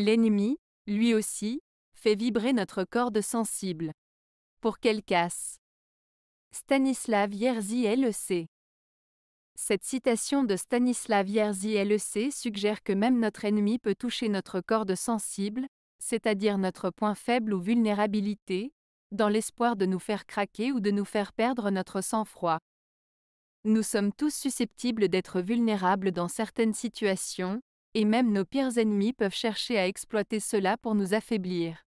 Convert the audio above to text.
L'ennemi, lui aussi, fait vibrer notre corde sensible. Pour qu'elle casse. Stanislav Yerzy LEC. Cette citation de Stanislav Yerzy LEC suggère que même notre ennemi peut toucher notre corde sensible, c'est-à-dire notre point faible ou vulnérabilité, dans l'espoir de nous faire craquer ou de nous faire perdre notre sang-froid. Nous sommes tous susceptibles d'être vulnérables dans certaines situations, et même nos pires ennemis peuvent chercher à exploiter cela pour nous affaiblir.